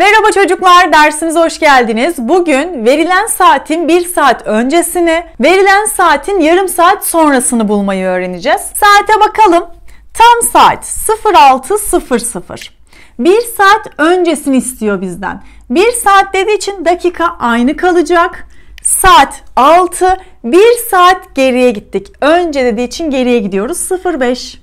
Merhaba çocuklar, dersimize hoş geldiniz. Bugün verilen saatin 1 saat öncesini, verilen saatin yarım saat sonrasını bulmayı öğreneceğiz. Saate bakalım. Tam saat 06.00. 1 saat öncesini istiyor bizden. 1 saat dediği için dakika aynı kalacak. Saat 6, 1 saat geriye gittik. Önce dediği için geriye gidiyoruz 05.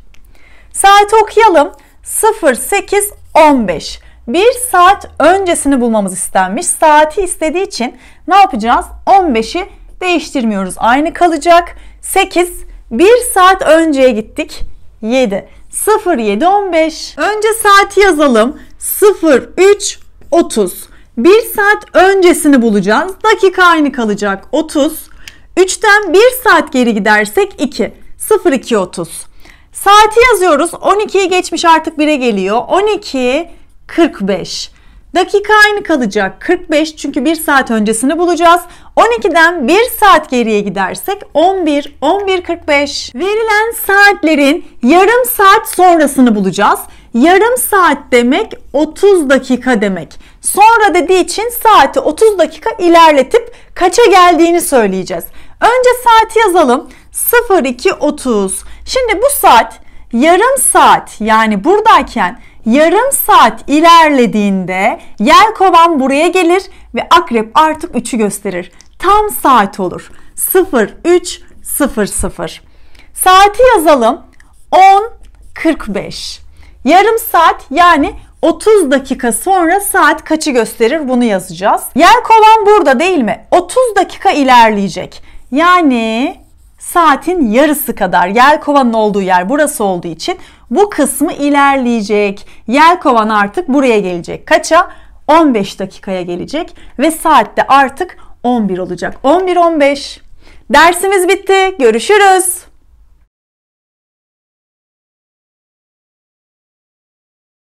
Saat okuyalım. 08.15. 1 saat öncesini bulmamız istenmiş. Saati istediği için ne yapacağız? 15'i değiştirmiyoruz. Aynı kalacak. 8 1 saat önceye gittik. 7 0 7 15. Önce saati yazalım. 0 3 30. 1 saat öncesini bulacağız. Dakika aynı kalacak. 30. 3'ten 1 saat geri gidersek 2. 0 2 30. Saati yazıyoruz. 12'yi geçmiş artık 1'e geliyor. 12 45. Dakika aynı kalacak. 45 çünkü 1 saat öncesini bulacağız. 12'den 1 saat geriye gidersek 11, 11.45. Verilen saatlerin yarım saat sonrasını bulacağız. Yarım saat demek 30 dakika demek. Sonra dediği için saati 30 dakika ilerletip kaça geldiğini söyleyeceğiz. Önce saati yazalım. 02.30. Şimdi bu saat yarım saat yani buradayken yarım saat ilerlediğinde kovan buraya gelir ve akrep artık 3'ü gösterir. Tam saat olur. 03.00. Saati yazalım. 10.45. Yarım saat yani 30 dakika sonra saat kaçı gösterir bunu yazacağız. Yer kovan burada değil mi? 30 dakika ilerleyecek. Yani saatin yarısı kadar yer kovanın olduğu yer burası olduğu için bu kısmı ilerleyecek. Yelkovan artık buraya gelecek. Kaça? 15 dakikaya gelecek ve saatte artık 11 olacak. 11.15. Dersimiz bitti. Görüşürüz.